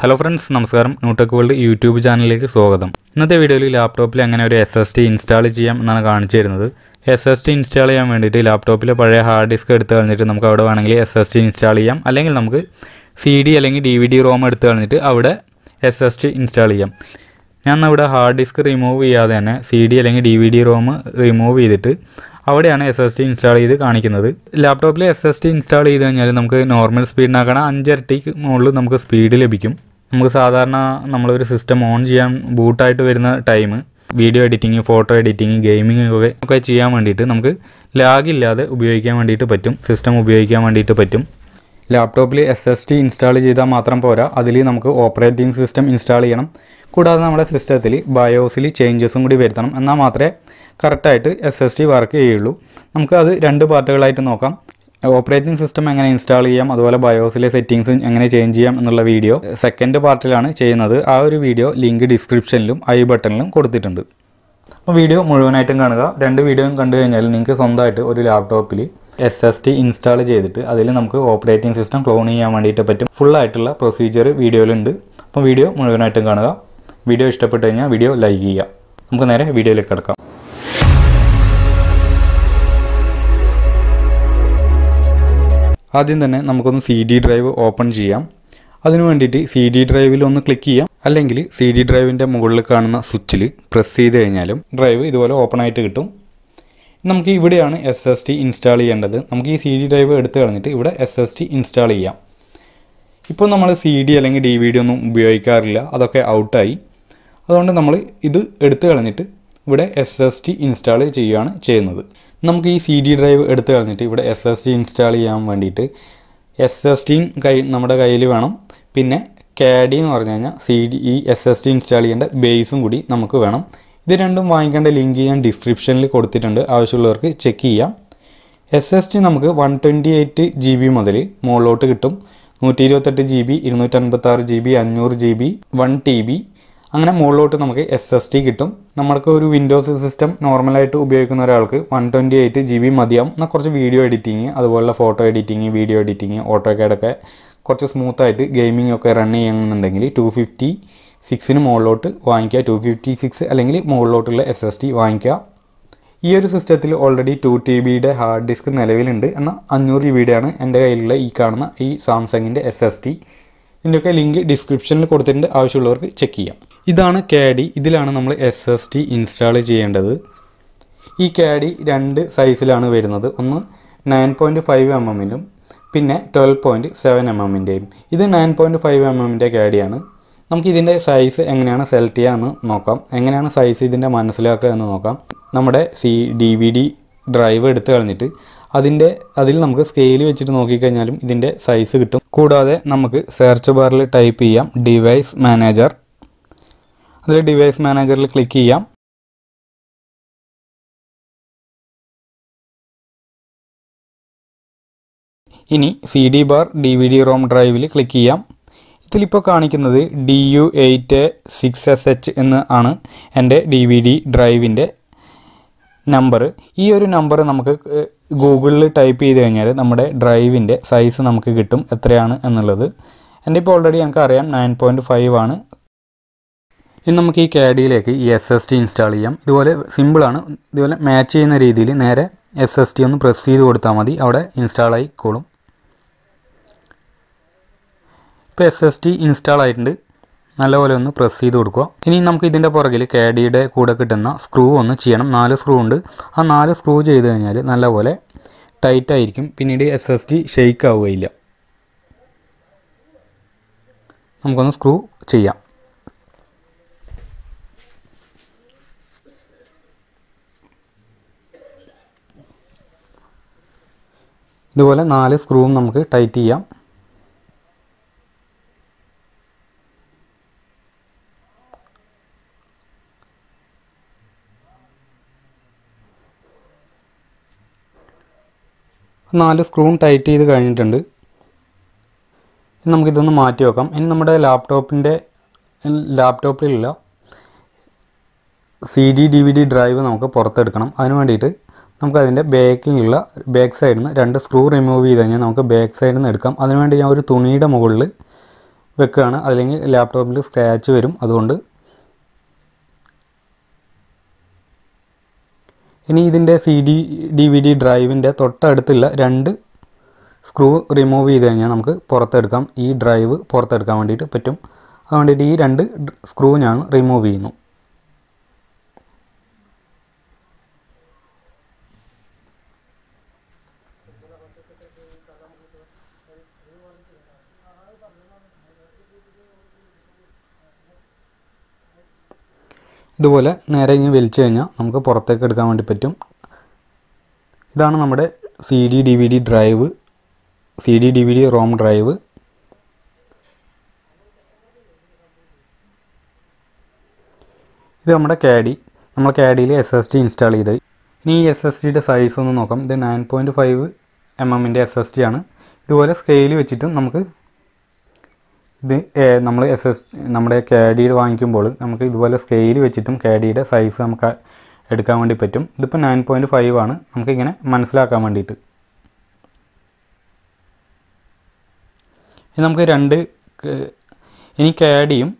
hello friends നമസ്കാരം Newtech World YouTube ചാനലിലേക്ക് സ്വാഗതം ഇന്നത്തെ വീഡിയോയിൽ ലാപ്ടോപ്പിൽ എങ്ങനെ ഒരു എസ് എസ് ടി ഇൻസ്റ്റാൾ ചെയ്യാം എന്നാണ് കാണിച്ചു തരുന്നത് എസ് എസ് ടി ഇൻസ്റ്റാൾ ചെയ്യാൻ വേണ്ടിയിട്ട് ലാപ്ടോപ്പിലെ പഴയ ഹാർഡ് ഡിസ്ക് എടുത്ത് കളഞ്ഞിട്ട് നമുക്ക് അവിടെ വേണമെങ്കിൽ എസ് എസ് ടി ഇൻസ്റ്റാൾ ചെയ്യാം അല്ലെങ്കിൽ നമുക്ക് സി ഡി അല്ലെങ്കിൽ ഡി വി ഡി റോം എടുത്ത് കളഞ്ഞിട്ട് അവിടെ എസ് എസ് ടി ഇൻസ്റ്റാൾ ചെയ്യാം ഞാൻ അവിടെ ഹാർഡ് ഡിസ്ക് റിമൂവ് ചെയ്യാതെ തന്നെ സി ഡി അല്ലെങ്കിൽ D V D ROM remove ചെയ്തിട്ട് അവിടെയാണ് എസ് എസ് ടി ഇൻസ്റ്റാൾ ചെയ്ത് കാണിക്കുന്നത് ലാപ്ടോപ്പിൽ എസ് എസ് ടി ഇൻസ്റ്റാൾ ചെയ്ത് കഴിഞ്ഞാൽ നമുക്ക് നോർമൽ സ്പീഡിനാക്കണം അഞ്ചരട്ടിക്ക് മുകളിൽ നമുക്ക് സ്പീഡ് ലഭിക്കും നമുക്ക് സാധാരണ നമ്മളൊരു സിസ്റ്റം ഓൺ ചെയ്യാൻ ബൂട്ടായിട്ട് വരുന്ന time video editing photo editing gaming ഒക്കെ ഒക്കെ ചെയ്യാൻ വേണ്ടിയിട്ട് നമുക്ക് ലാഗില്ലാതെ ഉപയോഗിക്കാൻ വേണ്ടിയിട്ട് പറ്റും സിസ്റ്റം ഉപയോഗിക്കാൻ വേണ്ടിയിട്ട് പറ്റും ലാപ്ടോപ്പിൽ എസ് എസ് ടി ഇൻസ്റ്റാൾ ചെയ്താൽ മാത്രം പോരാ അതിൽ നമുക്ക് ഓപ്പറേറ്റിംഗ് സിസ്റ്റം ഇൻസ്റ്റാൾ ചെയ്യണം കൂടാതെ നമ്മുടെ സിസ്റ്റത്തിൽ ബയോസിൽ ചേഞ്ചസും കൂടി വരുത്തണം എന്നാൽ മാത്രമേ കറക്റ്റായിട്ട് എസ് എസ് ഡി വർക്ക് ചെയ്യുള്ളൂ നമുക്ക് അത് രണ്ട് പാർട്ടുകളായിട്ട് നോക്കാം ഓപ്പറേറ്റിംഗ് സിസ്റ്റം എങ്ങനെ ഇൻസ്റ്റാൾ ചെയ്യാം അതുപോലെ ബയോസിലെ സെറ്റിംഗ്സും എങ്ങനെ ചേഞ്ച് ചെയ്യാം എന്നുള്ള വീഡിയോ സെക്കൻഡ് പാർട്ടിലാണ് ചെയ്യുന്നത് ആ ഒരു വീഡിയോ ലിങ്ക് ഡിസ്ക്രിപ്ഷനിലും ഐ ബട്ടണിലും കൊടുത്തിട്ടുണ്ട് അപ്പോൾ വീഡിയോ മുഴുവനായിട്ടും കാണുക രണ്ട് വീഡിയോയും കണ്ടു കഴിഞ്ഞാൽ നിങ്ങൾക്ക് സ്വന്തമായിട്ട് ഒരു ലാപ്ടോപ്പിൽ എസ് എസ് ടി ഇൻസ്റ്റാൾ ചെയ്തിട്ട് അതിൽ നമുക്ക് ഓപ്പറേറ്റിംഗ് സിസ്റ്റം ക്ലോൺ ചെയ്യാൻ വേണ്ടിയിട്ട് പറ്റും ഫുള്ളായിട്ടുള്ള പ്രൊസീജിയർ വീഡിയോയിലുണ്ട് അപ്പോൾ വീഡിയോ മുഴുവനായിട്ടും കാണുക വീഡിയോ ഇഷ്ടപ്പെട്ടു കഴിഞ്ഞാൽ വീഡിയോ ലൈക്ക് ചെയ്യുക നമുക്ക് നേരെ വീഡിയോയിലേക്ക് കിടക്കാം ആദ്യം തന്നെ നമുക്കൊന്ന് സി ഡി ഡ്രൈവ് ഓപ്പൺ ചെയ്യാം അതിനു വേണ്ടിയിട്ട് സി ഡി ഡ്രൈവിൽ ഒന്ന് ക്ലിക്ക് ചെയ്യാം അല്ലെങ്കിൽ സി ഡി ഡ്രൈവിൻ്റെ മുകളിൽ കാണുന്ന സ്വിച്ചിൽ പ്രസ് ചെയ്ത് കഴിഞ്ഞാലും ഡ്രൈവ് ഇതുപോലെ ഓപ്പൺ ആയിട്ട് കിട്ടും നമുക്ക് ഇവിടെയാണ് എസ് എസ് ടി ഇൻസ്റ്റാൾ ചെയ്യേണ്ടത് നമുക്ക് ഈ സി ഡി ഡ്രൈവ് എടുത്ത് കളഞ്ഞിട്ട് ഇവിടെ എസ് എസ് ടി ഇൻസ്റ്റാൾ ചെയ്യാം ഇപ്പോൾ നമ്മൾ സി ഡി അല്ലെങ്കിൽ ഡി വി ഡി ഒന്നും ഉപയോഗിക്കാറില്ല അതൊക്കെ ഔട്ടായി അതുകൊണ്ട് നമ്മൾ ഇത് എടുത്തു കളഞ്ഞിട്ട് ഇവിടെ എസ് എസ് ടി ഇൻസ്റ്റാൾ ചെയ്യുകയാണ് ചെയ്യുന്നത് നമുക്ക് ഈ സി ഡി ഡ്രൈവ് എടുത്തു കളഞ്ഞിട്ട് ഇവിടെ എസ് എസ് ടി ഇൻസ്റ്റാൾ ചെയ്യാൻ വേണ്ടിയിട്ട് എസ് എസ് ടിയും കൈ നമ്മുടെ കയ്യിൽ വേണം പിന്നെ കാഡി എന്ന് പറഞ്ഞു കഴിഞ്ഞാൽ സി ഡി ഈ എസ് എസ് ടി ഇൻസ്റ്റാൾ ചെയ്യേണ്ട ബേസും കൂടി നമുക്ക് വേണം ഇത് രണ്ടും വാങ്ങിക്കേണ്ട ലിങ്ക് ഞാൻ ഡിസ്ക്രിപ്ഷനിൽ കൊടുത്തിട്ടുണ്ട് ആവശ്യമുള്ളവർക്ക് ചെക്ക് ചെയ്യാം എസ് എസ് ടി നമുക്ക് one twenty eight G B മുതൽ മുകളിലോട്ട് കിട്ടും നൂറ്റി ഇരുപത്തെട്ട് ജി ബി ഇരുന്നൂറ്റൻപത്താറ് ജി ബി അഞ്ഞൂറ് G B one T B അങ്ങനെ മുകളിലോട്ട് നമുക്ക് എസ് എസ് ടി കിട്ടും നമ്മൾക്ക് ഒരു വിൻഡോസ് സിസ്റ്റം നോർമലായിട്ട് ഉപയോഗിക്കുന്ന ഒരാൾക്ക് one twenty eight G B മതിയാവും എന്നാൽ കുറച്ച് വീഡിയോ എഡിറ്റിങ് അതുപോലുള്ള ഫോട്ടോ എഡിറ്റിങ് വീഡിയോ എഡിറ്റിങ് കേടൊക്കെ കുറച്ച് സ്മൂത്തായിട്ട് ഗെയിമിംഗ് ഒക്കെ റൺ ചെയ്യണമെന്നുണ്ടെങ്കിൽ ടു ഫിഫ്റ്റി സിക്സിന് മുകളിലോട്ട് വാങ്ങിക്കുക ടു ഫിഫ്റ്റി സിക്സ് അല്ലെങ്കിൽ മുകളിലോട്ടുള്ള എസ് എസ് ടി വാങ്ങിക്കുക ഈ ഒരു സിസ്റ്റത്തിൽ ഓൾറെഡി ടു ടി ബിയുടെ ഹാർഡ് ഡിസ്ക് നിലവിലുണ്ട് എന്നാൽ അഞ്ഞൂറ് ജി ബിയുടെയാണ് എൻ്റെ കയ്യിലുള്ള ഈ കാണുന്ന ഈ സാംസങ്ങിൻ്റെ എസ് എസ് ടി ഇതിൻ്റെയൊക്കെ ലിങ്ക് ഡിസ്ക്രിപ്ഷനിൽ കൊടുത്തിട്ടുണ്ട് ആവശ്യമുള്ളവർക്ക് ചെക്ക് ചെയ്യാം ഇതാണ് കാഡി ഇതിലാണ് നമ്മൾ എസ് എസ് ടി ഇൻസ്റ്റാൾ ചെയ്യേണ്ടത് ഈ കാഡി രണ്ട് സൈസിലാണ് വരുന്നത് ഒന്ന് നയൻ പോയിൻറ്റ് ഫൈവ് എം എമ്മിലും പിന്നെ ട്വൽവ് പോയിൻറ്റ് സെവൻ എം എമ്മിൻ്റെയും ഇത് നയൻ പോയിൻറ്റ് ഫൈവ് എം എമ്മിൻ്റെ കാഡിയാണ് നമുക്ക് ഇതിൻ്റെ സൈസ് എങ്ങനെയാണ് സെലക്ട് ചെയ്യാമെന്ന് നോക്കാം എങ്ങനെയാണ് സൈസ് ഇതിൻ്റെ മനസ്സിലാക്കുക എന്ന് നോക്കാം നമ്മുടെ C D V D drive എടുത്തു കളഞ്ഞിട്ട് അതിൻ്റെ അതിൽ നമുക്ക് സ്കെയിൽ വെച്ചിട്ട് നോക്കിക്കഴിഞ്ഞാലും ഇതിൻ്റെ സൈസ് കിട്ടും കൂടാതെ നമുക്ക് സെർച്ച് ബാറിൽ ടൈപ്പ് ചെയ്യാം ഡിവൈസ് മാനേജർ അതിൽ ഡിവൈസ് മാനേജറിൽ ക്ലിക്ക് ചെയ്യാം ഇനി C D bar D V D ROM ഡ്രൈവിൽ ക്ലിക്ക് ചെയ്യാം ഇതിലിപ്പോൾ കാണിക്കുന്നത് D U eight six S H എന്ന് ആണ് എൻ്റെ ഡി വി ഡി ഡ്രൈവിൻ്റെ നമ്പർ ഈ ഒരു നമ്പർ നമുക്ക് ഗൂഗിളിൽ ടൈപ്പ് ചെയ്ത് കഴിഞ്ഞാൽ നമ്മുടെ ഡ്രൈവിൻ്റെ സൈസ് നമുക്ക് കിട്ടും എത്രയാണ് എന്നുള്ളത് എൻ്റെ ഇപ്പോൾ ഓൾറെഡി ഞങ്ങൾക്ക് അറിയാം നയൻ പോയിൻറ്റ് ഫൈവ് ആണ് ഇനി നമുക്ക് ഈ കാഡിയിലേക്ക് ഈ എസ് എസ് ടി ഇൻസ്റ്റാൾ ചെയ്യാം ഇതുപോലെ സിമ്പിളാണ് ഇതുപോലെ മാച്ച് ചെയ്യുന്ന രീതിയിൽ നേരെ എസ് എസ് ടി ഒന്ന് പ്രസ് ചെയ്ത് കൊടുത്താൽ മതി അവിടെ ഇൻസ്റ്റാളായിക്കോളും ഇപ്പോൾ എസ് എസ് ടി ഇൻസ്റ്റാൾ ആയിട്ടുണ്ട് നല്ലപോലെ ഒന്ന് പ്രസ് ചെയ്ത് കൊടുക്കുക ഇനി നമുക്ക് ഇതിൻ്റെ പുറകിൽ കാഡിയുടെ കൂടെ കിട്ടുന്ന സ്ക്രൂ ഒന്ന് ചെയ്യണം നാല് സ്ക്രൂ ഉണ്ട് ആ നാല് സ്ക്രൂ ചെയ്ത് കഴിഞ്ഞാൽ നല്ലപോലെ ടൈറ്റ് ആയിരിക്കും പിന്നീട് എസ് എസ് ടി ഷെയ്ക്ക് ആവുകയില്ല നമുക്കൊന്ന് സ്ക്രൂ ചെയ്യാം ഇതുപോലെ നാല് സ്ക്രൂവും നമുക്ക് ടൈറ്റ് ചെയ്യാം നാല് സ്ക്രൂവും ടൈറ്റ് ചെയ്ത് കഴിഞ്ഞിട്ടുണ്ട് നമുക്കിതൊന്ന് മാറ്റി വെക്കാം ഇനി നമ്മുടെ ലാപ്ടോപ്പിൻ്റെ ലാപ്ടോപ്പിലുള്ള C D D V D drive നമുക്ക് പുറത്തെടുക്കണം അതിന് വേണ്ടിയിട്ട് നമുക്കതിൻ്റെ ബാക്കിലുള്ള ബാക്ക് സൈഡിൽ നിന്ന് രണ്ട് സ്ക്രൂ റിമൂവ് ചെയ്ത് കഴിഞ്ഞാൽ നമുക്ക് ബാക്ക് സൈഡിൽ നിന്ന് എടുക്കാം അതിനുവേണ്ടി ഞാൻ ഒരു തുണിയുടെ മുകളിൽ വെക്കുകയാണ് അല്ലെങ്കിൽ ലാപ്ടോപ്പിൽ സ്ക്രാച്ച് വരും അതുകൊണ്ട് ഇനി ഇതിൻ്റെ C D D V D ഡ്രൈവിൻ്റെ തൊട്ടടുത്തുള്ള രണ്ട് സ്ക്രൂ റിമൂവ് ചെയ്ത് കഴിഞ്ഞാൽ നമുക്ക് പുറത്തെടുക്കാം ഈ ഡ്രൈവ് പുറത്തെടുക്കാൻ വേണ്ടിയിട്ട് പറ്റും അതുകൊണ്ട് ഈ രണ്ട് സ്ക്രൂ ഞാൻ റിമൂവ് ചെയ്യുന്നു ഇതുപോലെ നേരെ ഇങ്ങനെ വലിച്ചു കഴിഞ്ഞാൽ നമുക്ക് പുറത്തേക്ക് എടുക്കാൻ വേണ്ടി പറ്റും ഇതാണ് നമ്മുടെ C D D V D drive C D D V D ROM drive ഇത് നമ്മുടെ കാഡി നമ്മൾ കാഡിയിൽ എസ് എസ് ഡി ഇൻസ്റ്റാൾ ചെയ്ത് ഇനി ഈ എസ് എസ് ഡിയുടെ സൈസ് ഒന്ന് നോക്കാം ഇത് നയൻ പോയിൻറ്റ് ഫൈവ് എം എമ്മിൻ്റെ എസ് എസ് ഡി ആണ് ഇതുപോലെ സ്കെയിൽ വെച്ചിട്ടും നമുക്ക് ഇത് നമ്മൾ എസ് എസ് നമ്മുടെ കാഡിയുടെ വാങ്ങിക്കുമ്പോൾ നമുക്ക് ഇതുപോലെ സ്കെയിൽ വെച്ചിട്ടും കാഡിയുടെ സൈസ് നമുക്ക് എടുക്കാൻ വേണ്ടി പറ്റും ഇതിപ്പോൾ നയൻ പോയിൻറ്റ് ഫൈവ് ആണ് നമുക്കിങ്ങനെ മനസ്സിലാക്കാൻ വേണ്ടിയിട്ട് ഇനി നമുക്ക് രണ്ട് ഇനി കാഡിയും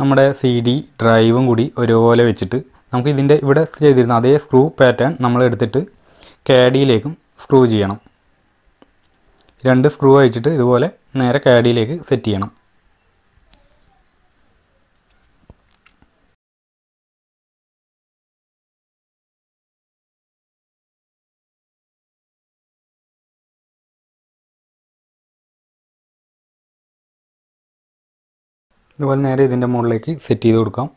നമ്മുടെ സി ഡി ഡ്രൈവും കൂടി ഒരുപോലെ വെച്ചിട്ട് നമുക്ക് ഇതിൻ്റെ ഇവിടെ ചെയ്തിരുന്ന അതേ സ്ക്രൂ പാറ്റേൺ നമ്മൾ എടുത്തിട്ട് കാഡിയിലേക്കും സ്ക്രൂ ചെയ്യണം രണ്ട് സ്ക്രൂ അയച്ചിട്ട് ഇതുപോലെ നേരെ കാഡിയിലേക്ക് സെറ്റ് ചെയ്യണം അതുപോലെ നേരെ ഇതിൻ്റെ മുകളിലേക്ക് സെറ്റ് ചെയ്ത് കൊടുക്കാം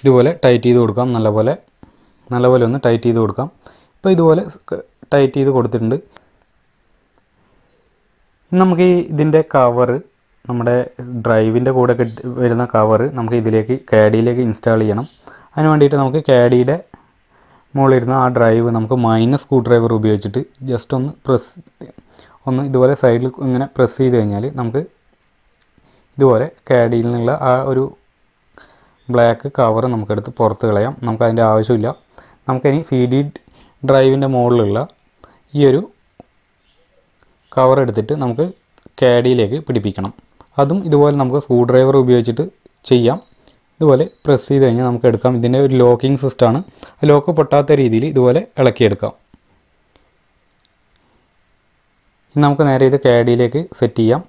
ഇതുപോലെ ടൈറ്റ് ചെയ്ത് കൊടുക്കാം നല്ലപോലെ നല്ലപോലെ ഒന്ന് ടൈറ്റ് ചെയ്ത് കൊടുക്കാം ഇപ്പോൾ ഇതുപോലെ ടൈറ്റ് ചെയ്ത് കൊടുത്തിട്ടുണ്ട് നമുക്ക് ഈ ഇതിൻ്റെ കവറ് നമ്മുടെ ഡ്രൈവിൻ്റെ കൂടെ വരുന്ന കവറ് നമുക്ക് ഇതിലേക്ക് കാഡിയിലേക്ക് ഇൻസ്റ്റാൾ ചെയ്യണം അതിന് വേണ്ടിയിട്ട് നമുക്ക് കാഡിയുടെ മുകളിലിരുന്ന ആ ഡ്രൈവ് നമുക്ക് മൈനസ് സ്ക്രൂ ഡ്രൈവർ ഉപയോഗിച്ചിട്ട് ജസ്റ്റ് ഒന്ന് പ്രസ് ഒന്ന് ഇതുപോലെ സൈഡിൽ ഇങ്ങനെ പ്രസ് ചെയ്ത് കഴിഞ്ഞാൽ നമുക്ക് ഇതുപോലെ കാഡിയിൽ നിന്നുള്ള ആ ഒരു ബ്ലാക്ക് കവർ നമുക്കെടുത്ത് പുറത്ത് കളയാം നമുക്ക് അതിൻ്റെ ആവശ്യമില്ല നമുക്കിനി സി ഡി ഡ്രൈവിൻ്റെ മുകളിലുള്ള ഈ ഒരു കവർ എടുത്തിട്ട് നമുക്ക് കാഡിയിലേക്ക് പിടിപ്പിക്കണം അതും ഇതുപോലെ നമുക്ക് സ്ക്രൂ ഡ്രൈവർ ഉപയോഗിച്ചിട്ട് ചെയ്യാം ഇതുപോലെ പ്രസ് ചെയ്ത് കഴിഞ്ഞാൽ നമുക്ക് എടുക്കാം ഇതിൻ്റെ ഒരു ലോക്കിംഗ് സിസ്റ്റമാണ് ലോക്ക് പൊട്ടാത്ത രീതിയിൽ ഇതുപോലെ ഇളക്കിയെടുക്കാം നമുക്ക് നേരെ ഇത് കാഡിയിലേക്ക് സെറ്റ് ചെയ്യാം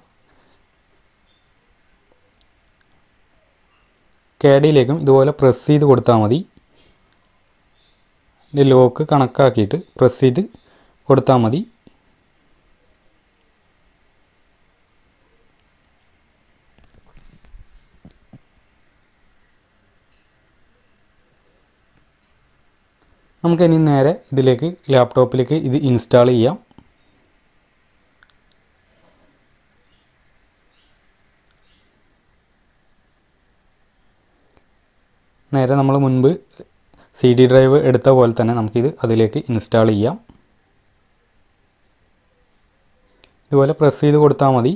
കാഡിയിലേക്കും ഇതുപോലെ പ്രസ് ചെയ്ത് കൊടുത്താൽ മതി ലോക്ക് കണക്കാക്കിയിട്ട് പ്രസ് ചെയ്ത് കൊടുത്താൽ മതി നമുക്കിനി നേരെ ഇതിലേക്ക് ലാപ്ടോപ്പിലേക്ക് ഇത് ഇൻസ്റ്റാൾ ചെയ്യാം നേരെ നമ്മൾ മുൻപ് സി ഡി ഡ്രൈവ് എടുത്ത പോലെ തന്നെ നമുക്കിത് അതിലേക്ക് ഇൻസ്റ്റാൾ ചെയ്യാം ഇതുപോലെ പ്രസ് ചെയ്ത് കൊടുത്താൽ മതി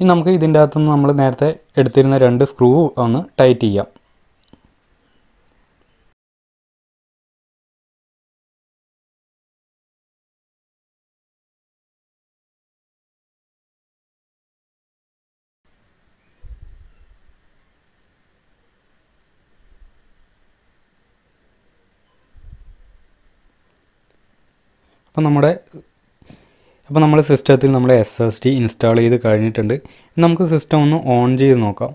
ഇനി നമുക്ക് ഇതിൻ്റെ അകത്തുനിന്ന് നമ്മൾ നേരത്തെ എടുത്തിരുന്ന രണ്ട് സ്ക്രൂ ഒന്ന് ടൈറ്റ് ചെയ്യാം അപ്പോൾ നമ്മുടെ അപ്പോൾ നമ്മുടെ സിസ്റ്റത്തിൽ നമ്മൾ എസ് എസ് ടി ഇൻസ്റ്റാൾ ചെയ്ത് കഴിഞ്ഞിട്ടുണ്ട് നമുക്ക് സിസ്റ്റം ഒന്ന് ഓൺ ചെയ്ത് നോക്കാം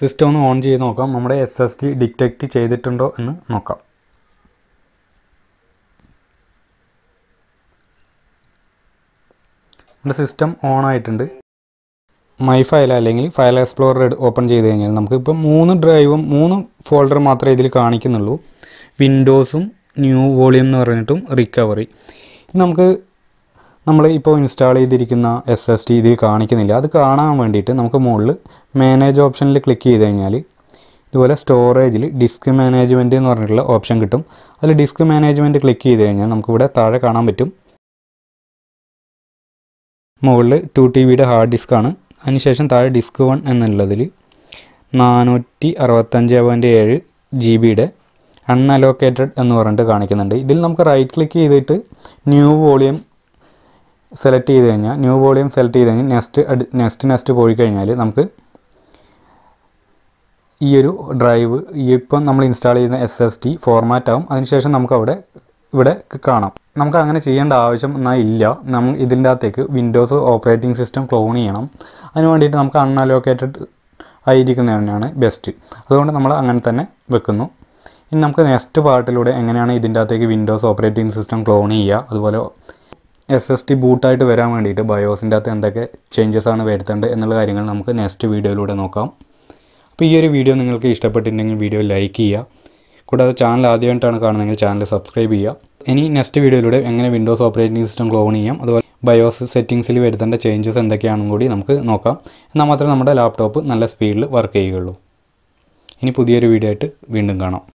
സിസ്റ്റം ഒന്ന് ഓൺ ചെയ്ത് നോക്കാം നമ്മുടെ എസ് എസ് ടി ഡിറ്റക്റ്റ് ചെയ്തിട്ടുണ്ടോ എന്ന് നോക്കാം നമ്മുടെ സിസ്റ്റം ഓൺ ആയിട്ടുണ്ട് മൈ ഫയൽ അല്ലെങ്കിൽ ഫയൽ എക്സ്പ്ലോറർ ഓപ്പൺ ചെയ്ത് കഴിഞ്ഞാൽ നമുക്കിപ്പം മൂന്ന് ഡ്രൈവും മൂന്ന് ഫോൾഡർ മാത്രമേ ഇതിൽ കാണിക്കുന്നുള്ളൂ വിൻഡോസും ന്യൂ വോളിയം എന്ന് പറഞ്ഞിട്ടും റിക്കവറി നമുക്ക് നമ്മൾ ഇപ്പോൾ ഇൻസ്റ്റാൾ ചെയ്തിരിക്കുന്ന എസ് എസ് ടി ഇതിൽ കാണിക്കുന്നില്ല അത് കാണാൻ വേണ്ടിയിട്ട് നമുക്ക് മുകളിൽ മാനേജ് ഓപ്ഷനിൽ ക്ലിക്ക് ചെയ്ത് കഴിഞ്ഞാൽ ഇതുപോലെ സ്റ്റോറേജിൽ ഡിസ്ക് മാനേജ്മെൻറ്റ് എന്ന് പറഞ്ഞിട്ടുള്ള ഓപ്ഷൻ കിട്ടും അതിൽ ഡിസ്ക് മാനേജ്മെൻറ്റ് ക്ലിക്ക് ചെയ്ത് കഴിഞ്ഞാൽ നമുക്കിവിടെ താഴെ കാണാൻ പറ്റും മുകളിൽ ടു ടി വിയുടെ ഹാർഡ് ഡിസ്ക് ആണ് അതിനുശേഷം താഴെ ഡിസ്ക് വൺ എന്നുള്ളതിൽ നാനൂറ്റി അറുപത്തഞ്ച് പോയിൻറ്റ് ഏഴ് ജി ബിയുടെ അൺഅലോക്കേറ്റഡ് എന്ന് പറഞ്ഞിട്ട് കാണിക്കുന്നുണ്ട് ഇതിൽ നമുക്ക് റൈറ്റ് ക്ലിക്ക് ചെയ്തിട്ട് ന്യൂ വോളിയം സെലക്ട് ചെയ്ത് കഴിഞ്ഞാൽ ന്യൂ വോളിയം സെലക്ട് ചെയ്ത് കഴിഞ്ഞാൽ നെക്സ്റ്റ് നെക്സ്റ്റ് നെക്സ്റ്റ് പോയി കഴിഞ്ഞാൽ നമുക്ക് ഈ ഒരു ഡ്രൈവ് ഇപ്പം നമ്മൾ ഇൻസ്റ്റാൾ ചെയ്യുന്ന എസ് എസ് ടി ഫോർമാറ്റ് ആവും അതിനുശേഷം നമുക്ക് അവിടെ ഇവിടെ കാണാം നമുക്ക് അങ്ങനെ ചെയ്യേണ്ട ആവശ്യം എന്നാൽ ഇല്ല നമ്മൾ ഇതിൻ്റെ അകത്തേക്ക് വിൻഡോസ് ഓപ്പറേറ്റിംഗ് സിസ്റ്റം ക്ലോൺ ചെയ്യണം അതിന് വേണ്ടിയിട്ട് നമുക്ക് അൺഅലോക്കേറ്റഡ് ആയിരിക്കുന്നതാണ് ബെസ്റ്റ് അതുകൊണ്ട് നമ്മൾ അങ്ങനെ തന്നെ വെക്കുന്നു ഇനി നമുക്ക് നെക്സ്റ്റ് പാർട്ടിലൂടെ എങ്ങനെയാണ് ഇതിൻ്റെ അകത്തേക്ക് വിൻഡോസ് ഓപ്പറേറ്റിംഗ് സിസ്റ്റം ക്ലോൺ ചെയ്യുക അതുപോലെ എസ് എസ് ടി ബൂട്ടായിട്ട് വരാൻ വേണ്ടിയിട്ട് ബയോസിൻ്റെ അകത്ത് എന്തൊക്കെ ചേഞ്ചസ് ആണ് വരുത്തേണ്ടത് എന്നുള്ള കാര്യങ്ങൾ നമുക്ക് നെക്സ്റ്റ് വീഡിയോയിലൂടെ നോക്കാം അപ്പോൾ ഈ ഒരു വീഡിയോ നിങ്ങൾക്ക് ഇഷ്ടപ്പെട്ടിട്ടുണ്ടെങ്കിൽ വീഡിയോ ലൈക്ക് ചെയ്യുക കൂടാതെ ചാനൽ ആദ്യമായിട്ടാണ് കാണുന്നതെങ്കിൽ ചാനൽ സബ്സ്ക്രൈബ് ചെയ്യുക ഇനി നെക്സ്റ്റ് വീഡിയോയിലൂടെ എങ്ങനെ വിൻഡോസ് ഓപ്പറേറ്റിംഗ് സിസ്റ്റം ക്ലോൺ ചെയ്യാം അതുപോലെ ബയോസ് സെറ്റിങ്സിൽ വരുത്തേണ്ട ചേഞ്ചസ് എന്തൊക്കെയാണെന്നും കൂടി നമുക്ക് നോക്കാം എന്നാൽ മാത്രമേ നമ്മുടെ ലാപ്ടോപ്പ് നല്ല സ്പീഡിൽ വർക്ക് ചെയ്യുകയുള്ളൂ ഇനി പുതിയൊരു വീഡിയോ ആയിട്ട് വീണ്ടും കാണാം